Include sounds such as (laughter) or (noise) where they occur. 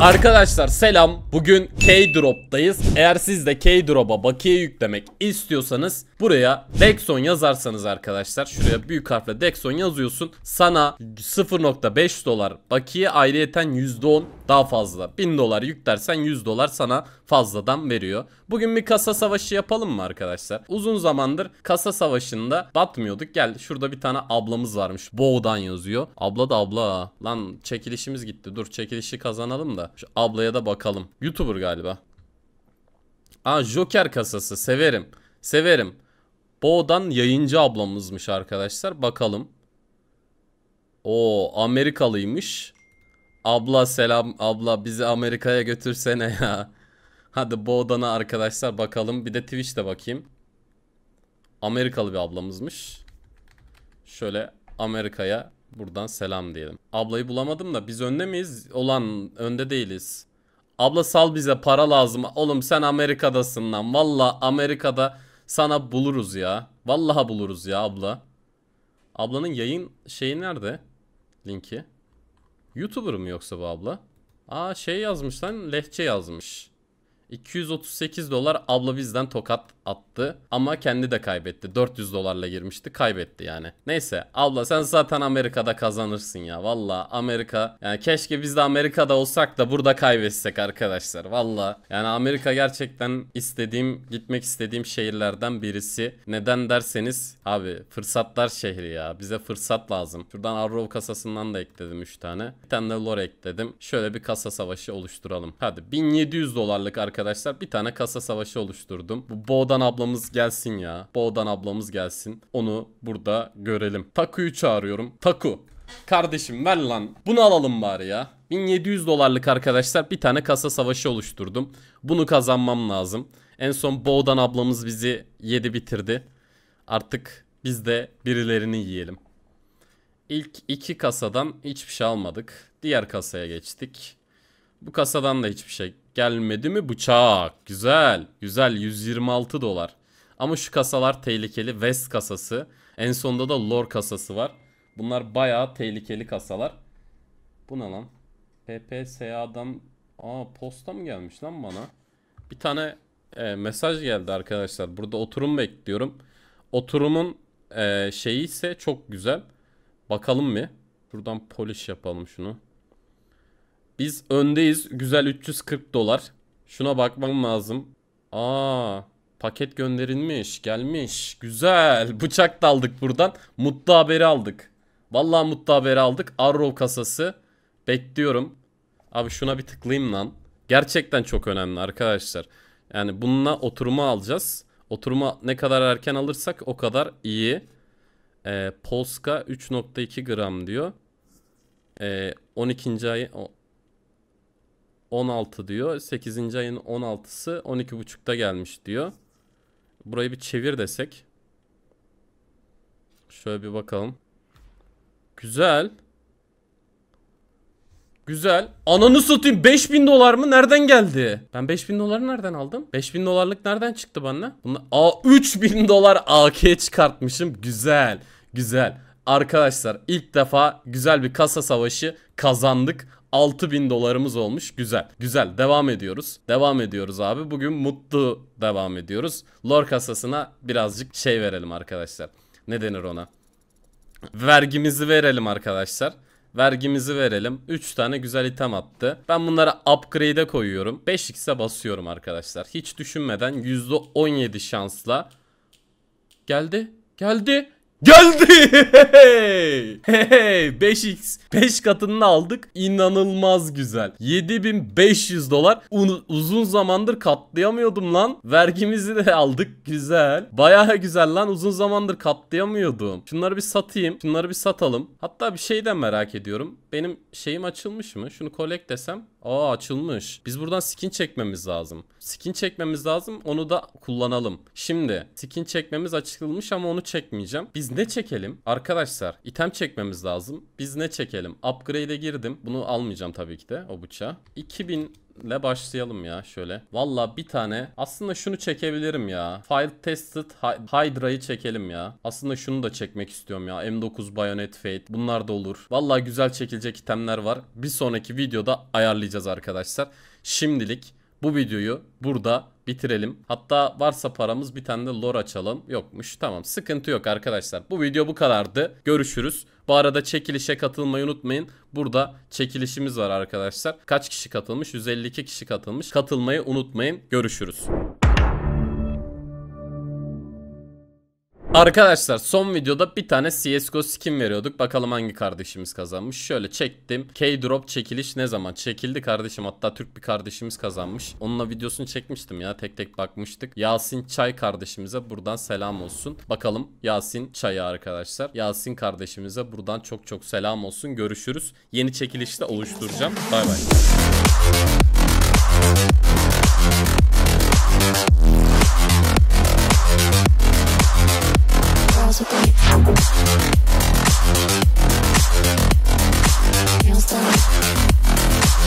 Arkadaşlar selam. Bugün K-Drop'tayız. Eğer siz de K-Drop'a bakiye yüklemek istiyorsanız buraya Dexon yazarsanız arkadaşlar. Şuraya büyük harfle Dexon yazıyorsun. Sana 0.5 dolar bakiye ayrıyeten %10 daha fazla. 1000 dolar yüklersen 100 dolar sana fazladan veriyor. Bugün bir kasa savaşı yapalım mı arkadaşlar? Uzun zamandır kasa savaşında batmıyorduk. Gel şurada bir tane ablamız varmış. Bowdan yazıyor. Abla da abla. Lan çekilişimiz gitti. Dur çekilişi kazanalım da arada. Şu ablaya da bakalım. Youtuber galiba. Aa Joker kasası severim. Severim. Boğdan yayıncı ablamızmış arkadaşlar. Bakalım. O Amerikalıymış. Abla selam abla bizi Amerika'ya götürsene ya. (laughs) Hadi Boğdan'a arkadaşlar bakalım. Bir de Twitch'te bakayım. Amerikalı bir ablamızmış. Şöyle Amerika'ya Buradan selam diyelim. Ablayı bulamadım da biz önde miyiz? Olan önde değiliz. Abla sal bize para lazım. Oğlum sen Amerika'dasın lan. Valla Amerika'da sana buluruz ya. Vallaha buluruz ya abla. Ablanın yayın şeyi nerede? Linki. Youtuber mı yoksa bu abla? Aa şey yazmış lan lehçe yazmış. 238 dolar abla bizden tokat attı ama kendi de kaybetti. 400 dolarla girmişti kaybetti yani. Neyse abla sen zaten Amerika'da kazanırsın ya. Valla Amerika yani keşke biz de Amerika'da olsak da burada kaybetsek arkadaşlar. Valla yani Amerika gerçekten istediğim gitmek istediğim şehirlerden birisi. Neden derseniz abi fırsatlar şehri ya. Bize fırsat lazım. Şuradan Arrow kasasından da ekledim 3 tane. Bir tane de lore ekledim. Şöyle bir kasa savaşı oluşturalım. Hadi 1700 dolarlık arkadaşlar arkadaşlar bir tane kasa savaşı oluşturdum. Bu Boğdan ablamız gelsin ya. Boğdan ablamız gelsin. Onu burada görelim. Taku'yu çağırıyorum. Taku. Kardeşim ver lan. Bunu alalım bari ya. 1700 dolarlık arkadaşlar bir tane kasa savaşı oluşturdum. Bunu kazanmam lazım. En son Boğdan ablamız bizi yedi bitirdi. Artık biz de birilerini yiyelim. İlk iki kasadan hiçbir şey almadık. Diğer kasaya geçtik. Bu kasadan da hiçbir şey gelmedi mi? Bıçak. Güzel. Güzel. 126 dolar. Ama şu kasalar tehlikeli. West kasası. En sonunda da Lore kasası var. Bunlar bayağı tehlikeli kasalar. Bu ne lan? PPSA'dan Aa posta mı gelmiş lan bana? Bir tane e, mesaj geldi arkadaşlar. Burada oturum bekliyorum. Oturumun e, şeyi ise çok güzel. Bakalım mı? Buradan polis yapalım şunu. Biz öndeyiz. Güzel 340 dolar. Şuna bakmam lazım. Aa, paket gönderilmiş, gelmiş. Güzel. Bıçak da aldık buradan. Mutlu haberi aldık. Vallahi mutlu haberi aldık. Arrow kasası. Bekliyorum. Abi şuna bir tıklayayım lan. Gerçekten çok önemli arkadaşlar. Yani bununla oturuma alacağız. Oturuma ne kadar erken alırsak o kadar iyi. Ee, Polska 3.2 gram diyor. Ee, 12. ayı 16 diyor. 8. ayın 16'sı 12.30'da gelmiş diyor. Burayı bir çevir desek. Şöyle bir bakalım. Güzel. Güzel. Ananı satayım 5000 dolar mı? Nereden geldi? Ben 5000 doları nereden aldım? 5000 dolarlık nereden çıktı bana? Bunda a 3000 dolar AK çıkartmışım. Güzel. Güzel. Arkadaşlar ilk defa güzel bir kasa savaşı kazandık. 6000 dolarımız olmuş. Güzel. Güzel. Devam ediyoruz. Devam ediyoruz abi. Bugün mutlu devam ediyoruz. lor kasasına birazcık şey verelim arkadaşlar. Ne denir ona? Vergimizi verelim arkadaşlar. Vergimizi verelim. 3 tane güzel item attı. Ben bunları upgrade'e koyuyorum. 5x'e basıyorum arkadaşlar. Hiç düşünmeden %17 şansla geldi. Geldi. Geldi. (laughs) Hey. Hey 5x 5 katını aldık. İnanılmaz güzel. 7500 dolar. Un, uzun zamandır katlayamıyordum lan. Vergimizi de aldık. Güzel. Bayağı güzel lan. Uzun zamandır katlayamıyordum. Şunları bir satayım. Şunları bir satalım. Hatta bir şeyden merak ediyorum. Benim şeyim açılmış mı? Şunu collect desem. Aa açılmış. Biz buradan skin çekmemiz lazım. Skin çekmemiz lazım. Onu da kullanalım. Şimdi skin çekmemiz açılmış ama onu çekmeyeceğim. Biz ne çekelim? Arkadaşlar item çekmemiz lazım. Biz ne çekelim? Upgrade'e girdim. Bunu almayacağım tabii ki de o bıçağı. 2000 ile başlayalım ya şöyle. Valla bir tane aslında şunu çekebilirim ya. File tested Hydra'yı çekelim ya. Aslında şunu da çekmek istiyorum ya. M9 Bayonet Fate bunlar da olur. Valla güzel çekilecek itemler var. Bir sonraki videoda ayarlayacağız arkadaşlar. Şimdilik bu videoyu burada bitirelim. Hatta varsa paramız bir tane de lore açalım. Yokmuş. Tamam sıkıntı yok arkadaşlar. Bu video bu kadardı. Görüşürüz. Bu arada çekilişe katılmayı unutmayın. Burada çekilişimiz var arkadaşlar. Kaç kişi katılmış? 152 kişi katılmış. Katılmayı unutmayın. Görüşürüz. Arkadaşlar son videoda bir tane CSGO skin veriyorduk. Bakalım hangi kardeşimiz kazanmış. Şöyle çektim. K-Drop çekiliş ne zaman? Çekildi kardeşim. Hatta Türk bir kardeşimiz kazanmış. Onunla videosunu çekmiştim ya. Tek tek bakmıştık. Yasin Çay kardeşimize buradan selam olsun. Bakalım Yasin Çay'a arkadaşlar. Yasin kardeşimize buradan çok çok selam olsun. Görüşürüz. Yeni çekilişte oluşturacağım. Bay bay.